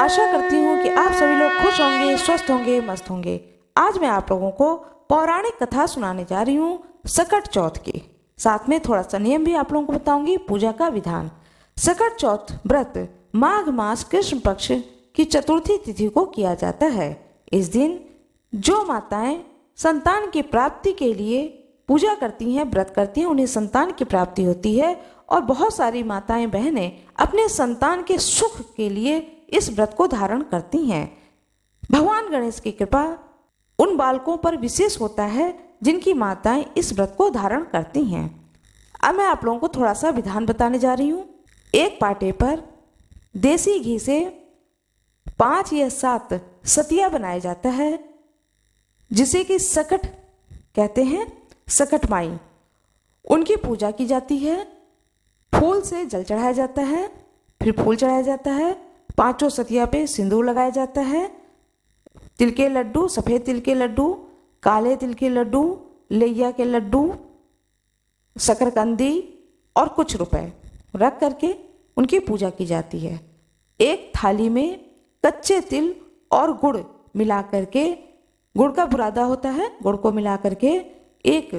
आशा करती हूँ कि आप सभी लोग खुश होंगे स्वस्थ होंगे मस्त होंगे आज मैं आप लोगों को पौराणिक कथा सुनाने जा रही हूँ सकट चौथ की साथ में थोड़ा सा नियम भी आप लोगों को बताऊंगी पूजा का विधान सकट चौथ व्रत माघ मास कृष्ण पक्ष की चतुर्थी तिथि को किया जाता है इस दिन जो माताएं संतान की प्राप्ति के लिए पूजा करती हैं व्रत करती हैं उन्हें संतान की प्राप्ति होती है और बहुत सारी माताएं बहनें अपने संतान के सुख के लिए इस व्रत को धारण करती हैं भगवान गणेश की कृपा उन बालकों पर विशेष होता है जिनकी माताएं इस व्रत को धारण करती हैं अब मैं आप लोगों को थोड़ा सा विधान बताने जा रही हूँ एक पाटे पर देसी घी से पाँच या सात सतिया बनाया जाता है जिसे कि सकट कहते हैं सकट माई उनकी पूजा की जाती है फूल से जल चढ़ाया जाता है फिर फूल चढ़ाया जाता है पांचों सतिया पे सिंदूर लगाया जाता है तिल के लड्डू सफ़ेद तिल के लड्डू काले तिल के लड्डू लैया के लड्डू शकरकंदी और कुछ रुपए रख करके उनकी पूजा की जाती है एक थाली में कच्चे तिल और गुड़ मिला करके गुड़ का बुरादा होता है गुड़ को मिला करके एक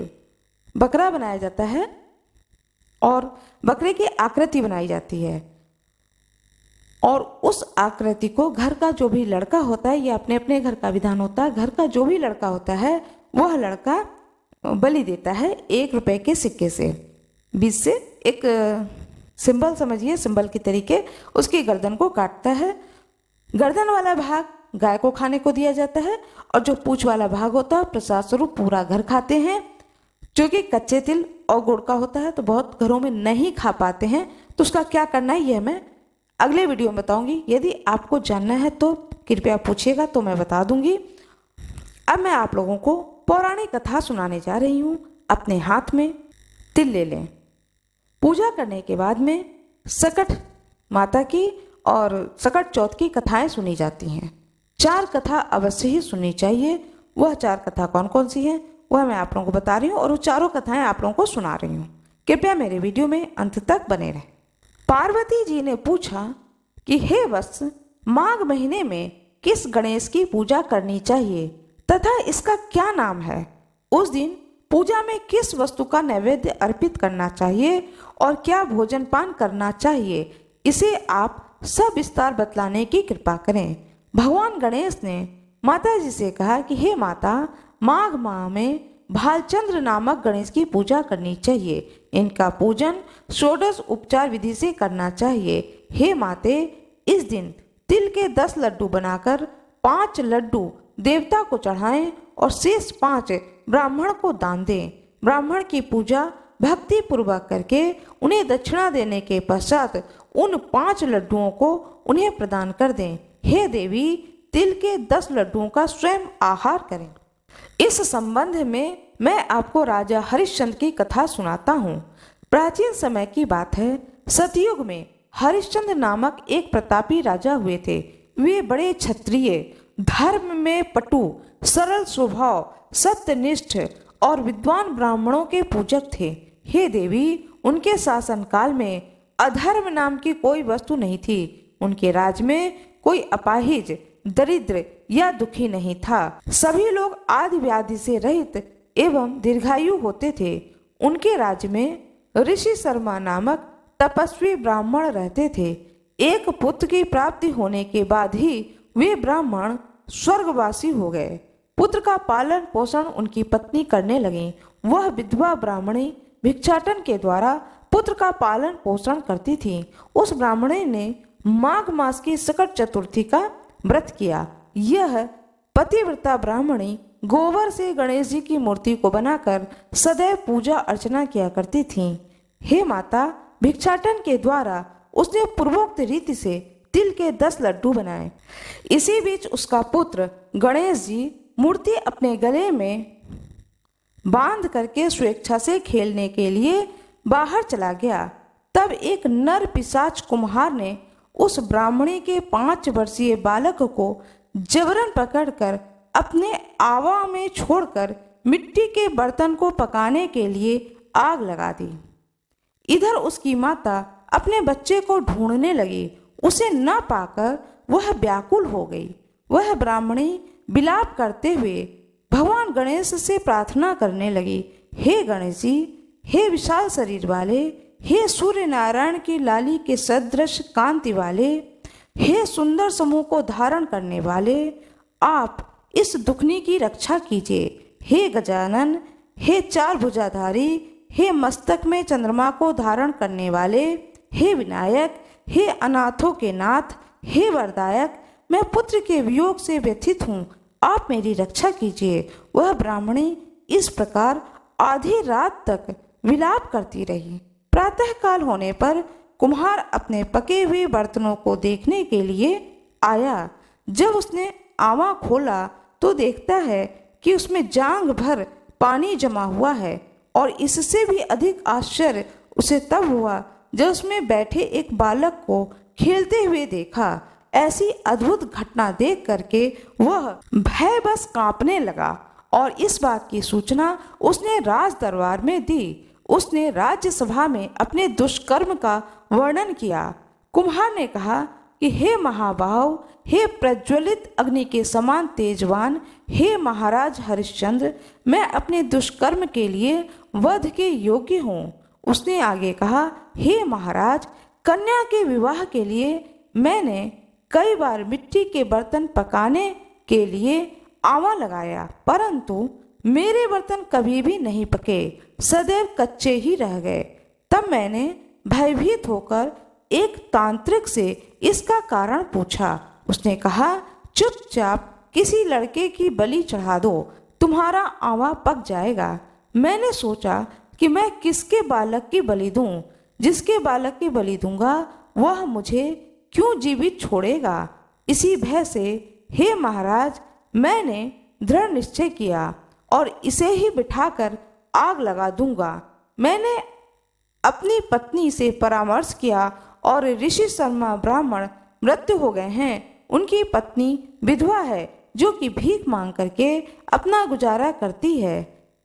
बकरा बनाया जाता है और बकरे की आकृति बनाई जाती है और उस आकृति को घर का जो भी लड़का होता है ये अपने अपने घर का विधान होता है घर का जो भी लड़का होता है वह लड़का बलि देता है एक रुपए के सिक्के से बीस से एक सिंबल समझिए सिंबल के तरीके उसकी गर्दन को काटता है गर्दन वाला भाग गाय को खाने को दिया जाता है और जो पूछ वाला भाग होता है प्रसाद स्वरूप पूरा घर खाते हैं क्योंकि कच्चे तिल और गुड़ का होता है तो बहुत घरों में नहीं खा पाते हैं तो उसका क्या करना है ये हमें अगले वीडियो में बताऊंगी यदि आपको जानना है तो कृपया पूछिएगा तो मैं बता दूंगी अब मैं आप लोगों को पौराणिक कथा सुनाने जा रही हूँ अपने हाथ में तिल ले लें पूजा करने के बाद में सकट माता की और सकट चौथ की कथाएं सुनी जाती हैं चार कथा अवश्य ही सुननी चाहिए वह चार कथा कौन कौन सी हैं वह मैं आप लोगों को बता रही हूँ और वो चारों कथाएं आप लोगों को सुना रही हूँ कृपया मेरे वीडियो में अंत तक बने रहें पार्वती जी ने पूछा कि हे वत्स माघ महीने में किस गणेश की पूजा करनी चाहिए तथा इसका क्या नाम है उस दिन पूजा में किस वस्तु का नैवेद्य अर्पित करना चाहिए और क्या भोजन पान करना चाहिए इसे आप सब विस्तार बतलाने की कृपा करें भगवान गणेश ने माता जी से कहा कि हे माता माघ माह में भालचंद्र नामक गणेश की पूजा करनी चाहिए इनका पूजन षोडश उपचार विधि से करना चाहिए हे माते इस दिन तिल के दस लड्डू बनाकर पांच लड्डू देवता को चढ़ाएं और शेष पांच ब्राह्मण को दान दें ब्राह्मण की पूजा भक्ति पूर्वक करके उन्हें दक्षिणा देने के पश्चात उन पांच लड्डुओं को उन्हें प्रदान कर दें हे देवी तिल के दस लड्डुओं का स्वयं आहार करें इस संबंध में मैं आपको राजा हरिश्चंद्र की कथा सुनाता हूँ प्राचीन समय की बात है सतयुग में हरिश्चंद्र नामक एक प्रतापी राजा हुए थे वे बड़े क्षत्रिय धर्म में पटु सरल स्वभाव सत्यनिष्ठ और विद्वान ब्राह्मणों के पूजक थे हे देवी उनके शासनकाल में अधर्म नाम की कोई वस्तु नहीं थी उनके राज में कोई अपाहिज दरिद्र या दुखी नहीं था सभी लोग आदि व्याधि से रहित एवं दीर्घायु होते थे उनके राज्य में ऋषि शर्मा नामक तपस्वी ब्राह्मण रहते थे एक पुत्र की प्राप्ति होने के बाद ही वे ब्राह्मण स्वर्गवासी हो गए पुत्र का पालन पोषण उनकी पत्नी करने लगी वह विधवा ब्राह्मणी भिक्षाटन के द्वारा पुत्र का पालन पोषण करती थी उस ब्राह्मणी ने माघ मास की सकट चतुर्थी का व्रत किया यह पतिव्रता ब्राह्मणी गोबर से गणेश जी की मूर्ति को बनाकर सदैव पूजा अर्चना किया करती थी हे माता भिक्षाटन के द्वारा उसने पूर्वोक्त रीति से तिल के दस लड्डू बनाए इसी बीच उसका पुत्र गणेश जी मूर्ति अपने गले में बांध करके स्वेच्छा से खेलने के लिए बाहर चला गया तब एक नर पिशाच कुम्हार ने उस ब्राह्मणी के पांच वर्षीय बालक को जबरन पकड़कर अपने आवा में छोड़कर मिट्टी के बर्तन को पकाने के लिए आग लगा दी इधर उसकी माता अपने बच्चे को ढूंढने लगी उसे न पाकर वह व्याकुल हो गई वह ब्राह्मणी बिलाप करते हुए भगवान गणेश से प्रार्थना करने लगी हे गणेश जी हे विशाल शरीर वाले हे सूर्य नारायण की लाली के सदृश कांति वाले हे सुंदर समूह को धारण करने वाले आप इस दुखनी की रक्षा कीजिए हे गजानन हे चार भुजाधारी हे मस्तक में चंद्रमा को धारण करने वाले हे विनायक हे अनाथों के नाथ हे वरदायक मैं पुत्र के वियोग से व्यथित हूँ आप मेरी रक्षा कीजिए वह ब्राह्मणी इस प्रकार आधी रात तक विलाप करती रही प्रातःकाल होने पर कुम्हार अपने पके हुए बर्तनों को देखने के लिए आया जब उसने आवा खोला तो देखता है कि उसमें जांग भर पानी जमा हुआ है और इससे भी अधिक आश्चर्य उसे तब हुआ जब उसमें बैठे एक बालक को खेलते हुए देखा ऐसी अद्भुत घटना देख करके वह भय बस कांपने लगा और इस बात की सूचना उसने राज दरबार में दी उसने राज्यसभा में अपने दुष्कर्म का वर्णन किया कुम्हार ने कहा कि हे महाबाव हे प्रज्वलित अग्नि के समान तेजवान हे महाराज हरिश्चंद्र मैं अपने दुष्कर्म के लिए वध के योग्य हूँ उसने आगे कहा हे महाराज कन्या के विवाह के लिए मैंने कई बार मिट्टी के बर्तन पकाने के लिए आवा लगाया परंतु मेरे बर्तन कभी भी नहीं पके सदैव कच्चे ही रह गए तब मैंने भयभीत होकर एक तांत्रिक से इसका कारण पूछा उसने कहा चुपचाप किसी लड़के की बलि चढ़ा दो तुम्हारा आवा पक जाएगा मैंने सोचा कि मैं किसके बालक की बलि दूं जिसके बालक की बलि दूंगा वह मुझे क्यों जीवित छोड़ेगा इसी भय से हे महाराज मैंने दृढ़ निश्चय किया और इसे ही बिठाकर आग लगा दूंगा मैंने अपनी पत्नी से परामर्श किया और ऋषि शर्मा ब्राह्मण मृत्यु हो गए हैं उनकी पत्नी विधवा है जो कि भीख मांग करके अपना गुजारा करती है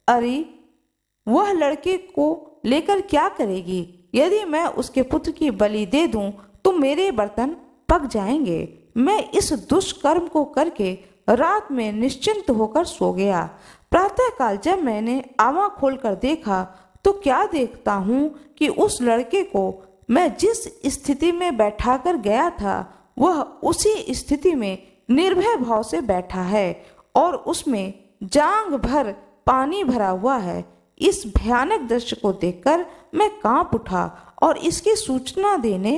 अरे वह लड़के को लेकर क्या करेगी यदि मैं उसके पुत्र की बलि दे दूं तो मेरे बर्तन पक जाएंगे मैं इस दुष्कर्म को करके रात में निश्चिंत होकर सो गया प्रातःकाल जब मैंने आवा खोल कर देखा तो क्या देखता हूँ कि उस लड़के को मैं जिस स्थिति में बैठा कर गया था वह उसी स्थिति में निर्भय भाव से बैठा है और उसमें जांग भर पानी भरा हुआ है इस भयानक दृश्य को देखकर मैं कांप उठा और इसकी सूचना देने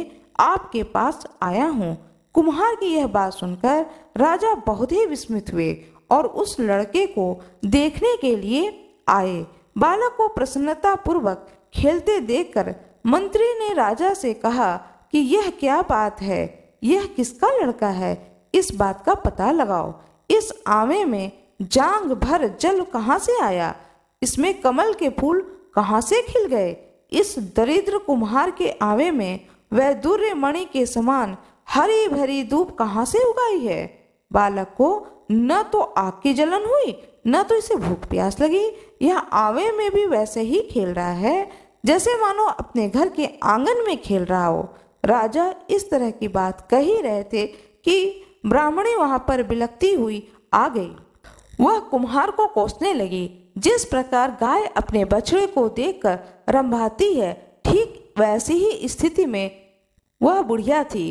आपके पास आया हूँ कुम्हार की यह बात सुनकर राजा बहुत ही विस्मित हुए और उस लड़के को देखने के लिए आए बालक को प्रसन्नता पूर्वक खेलते देखकर मंत्री ने राजा से कहा कि यह क्या बात है यह किसका लड़का है इस बात का पता लगाओ इस आवे में जांग भर जल कहाँ से आया इसमें कमल के फूल कहाँ से खिल गए इस दरिद्र कुम्हार के आवे में वह दूर्य मणि के समान हरी भरी धूप कहाँ से उगाई है बालक को न तो आग की जलन हुई न तो इसे भूख प्यास लगी यह आवे में भी वैसे ही खेल रहा है जैसे मानो अपने घर के आंगन में खेल रहा हो राजा इस तरह की बात कह ही रहे थे कि ब्राह्मणी वहां पर बिलकती हुई आ गई वह कुम्हार को कोसने लगी जिस प्रकार गाय अपने बछड़े को देखकर रंभाती है ठीक वैसी ही स्थिति में वह बुढ़िया थी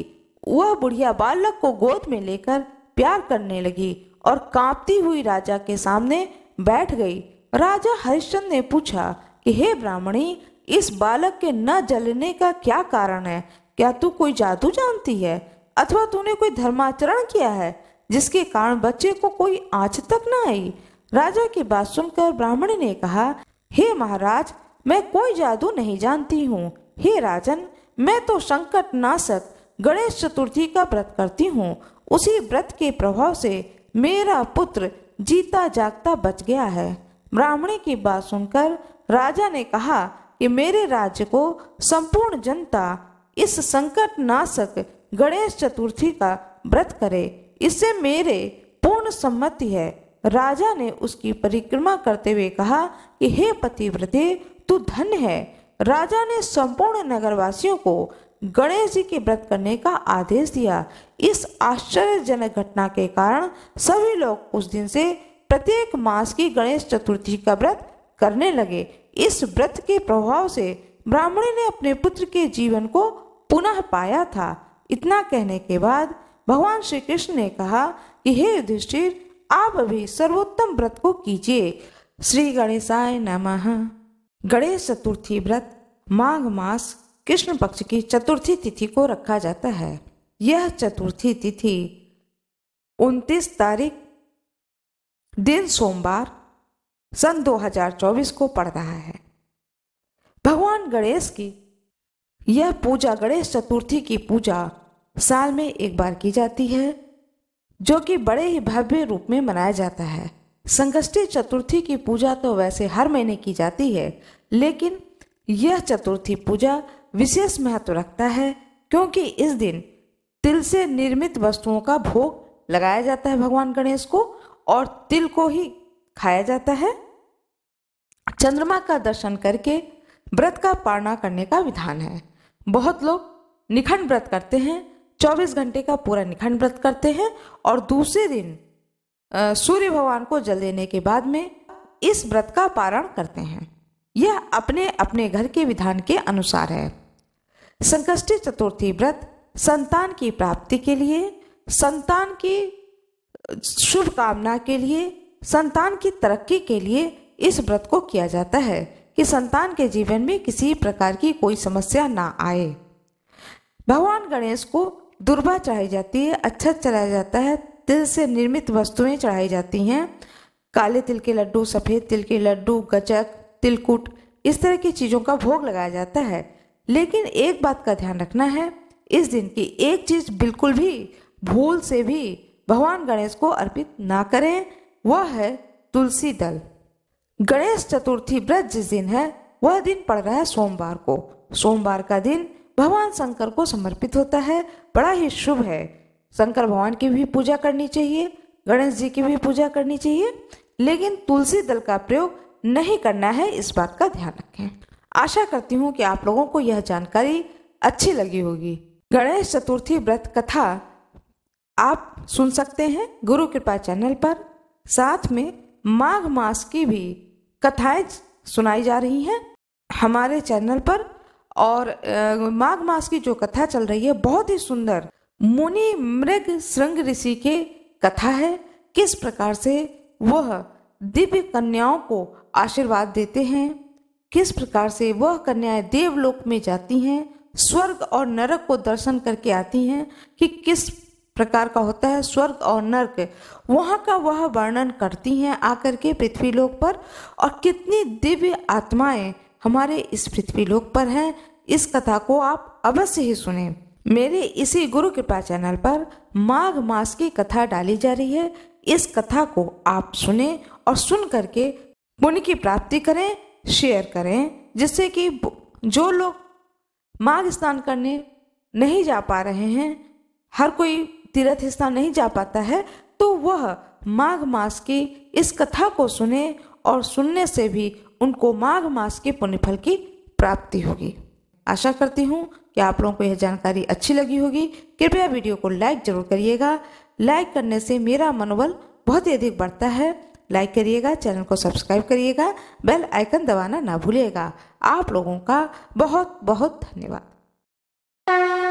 वह बुढ़िया बालक को गोद में लेकर प्यार करने लगी और कांपती हुई राजा के सामने बैठ गई राजा हरिश्चंद ने पूछा कि हे ब्राह्मणी इस बालक के न जलने का क्या कारण है क्या तू कोई जादू जानती है अथवा तूने कोई धर्माचरण किया है जिसके कारण बच्चे को कोई आंच तक न आई राजा की बात सुनकर ब्राह्मणी ने कहा हे महाराज मैं कोई जादू नहीं जानती हूँ हे राजन मैं तो संकट नाशक गणेश चतुर्थी का व्रत करती हूँ उसी व्रत के प्रभाव से मेरा पुत्र जीता जागता बच गया है ब्राह्मणी की बात सुनकर राजा ने कहा कि मेरे राज्य को संपूर्ण जनता इस संकट नाशक गणेश चतुर्थी का व्रत करे इससे मेरे पूर्ण सम्मति है राजा ने उसकी परिक्रमा करते हुए कहा कि हे पतिव्रते तू धन है राजा ने संपूर्ण नगरवासियों को गणेश जी के व्रत करने का आदेश दिया इस आश्चर्यजनक घटना के कारण सभी लोग उस दिन से प्रत्येक मास की गणेश चतुर्थी का व्रत करने लगे इस व्रत के प्रभाव से ब्राह्मणी ने अपने पुत्र के जीवन को पुनः पाया था इतना कहने के बाद भगवान श्री कृष्ण ने कहा कि हे युधिष्ठिर आप अभी सर्वोत्तम व्रत को कीजिए श्री गणेशाय नमः गणेश चतुर्थी व्रत माघ मास कृष्ण पक्ष की चतुर्थी तिथि को रखा जाता है यह चतुर्थी तिथि 29 तारीख दिन सोमवार सन 2024 को पड़ रहा है भगवान गणेश की यह पूजा गणेश चतुर्थी की पूजा साल में एक बार की जाती है जो कि बड़े ही भव्य रूप में मनाया जाता है संगष्टी चतुर्थी की पूजा तो वैसे हर महीने की जाती है लेकिन यह चतुर्थी पूजा विशेष महत्व रखता है क्योंकि इस दिन तिल से निर्मित वस्तुओं का भोग लगाया जाता है भगवान गणेश को और तिल को ही खाया जाता है चंद्रमा का दर्शन करके व्रत का पारणा करने का विधान है बहुत लोग निखंड व्रत करते हैं 24 घंटे का पूरा निखंड व्रत करते हैं और दूसरे दिन सूर्य भगवान को जल देने के बाद में इस व्रत का पारण करते हैं यह अपने अपने घर के विधान के अनुसार है संकष्टी चतुर्थी व्रत संतान की प्राप्ति के लिए संतान की शुभ कामना के लिए संतान की तरक्की के लिए इस व्रत को किया जाता है कि संतान के जीवन में किसी प्रकार की कोई समस्या ना आए भगवान गणेश को दुर्बा चढ़ाई जाती है अच्छा चढ़ाया जाता है तिल से निर्मित वस्तुएं चढ़ाई जाती हैं काले तिल के लड्डू सफ़ेद तिल के लड्डू गचक तिलकुट इस तरह की चीज़ों का भोग लगाया जाता है लेकिन एक बात का ध्यान रखना है इस दिन की एक चीज बिल्कुल भी भूल से भी भगवान गणेश को अर्पित ना करें वह है तुलसी दल गणेश चतुर्थी व्रत जिस दिन है वह दिन पड़ रहा है सोमवार को सोमवार का दिन भगवान शंकर को समर्पित होता है बड़ा ही शुभ है शंकर भगवान की भी पूजा करनी चाहिए गणेश जी की भी पूजा करनी चाहिए लेकिन तुलसी दल का प्रयोग नहीं करना है इस बात का ध्यान रखें आशा करती हूँ कि आप लोगों को यह जानकारी अच्छी लगी होगी गणेश चतुर्थी व्रत कथा आप सुन सकते हैं गुरु कृपा चैनल पर साथ में माघ मास की भी कथाएं सुनाई जा रही हैं हमारे चैनल पर और माघ मास की जो कथा चल रही है बहुत ही सुंदर मुनि मृग श्रृंग ऋषि के कथा है किस प्रकार से वह दिव्य कन्याओं को आशीर्वाद देते हैं किस प्रकार से वह कन्याएं देवलोक में जाती हैं स्वर्ग और नरक को दर्शन करके आती हैं कि किस प्रकार का होता है स्वर्ग और नरक वहाँ का वह वर्णन करती हैं आकर के पृथ्वी लोक पर और कितनी दिव्य आत्माएं हमारे इस पृथ्वी लोक पर हैं इस कथा को आप अवश्य ही सुने मेरे इसी गुरु कृपा चैनल पर माघ मास की कथा डाली जा रही है इस कथा को आप सुने और सुन करके पुण्य की प्राप्ति करें शेयर करें जिससे कि जो लोग माघ स्नान करने नहीं जा पा रहे हैं हर कोई तीर्थ स्थान नहीं जा पाता है तो वह माघ मास की इस कथा को सुने और सुनने से भी उनको माघ मास के पुण्यफल की प्राप्ति होगी आशा करती हूँ कि आप लोगों को यह जानकारी अच्छी लगी होगी कृपया वीडियो को लाइक जरूर करिएगा लाइक करने से मेरा मनोबल बहुत ही अधिक बढ़ता है लाइक करिएगा चैनल को सब्सक्राइब करिएगा बेल आइकन दबाना ना भूलिएगा आप लोगों का बहुत बहुत धन्यवाद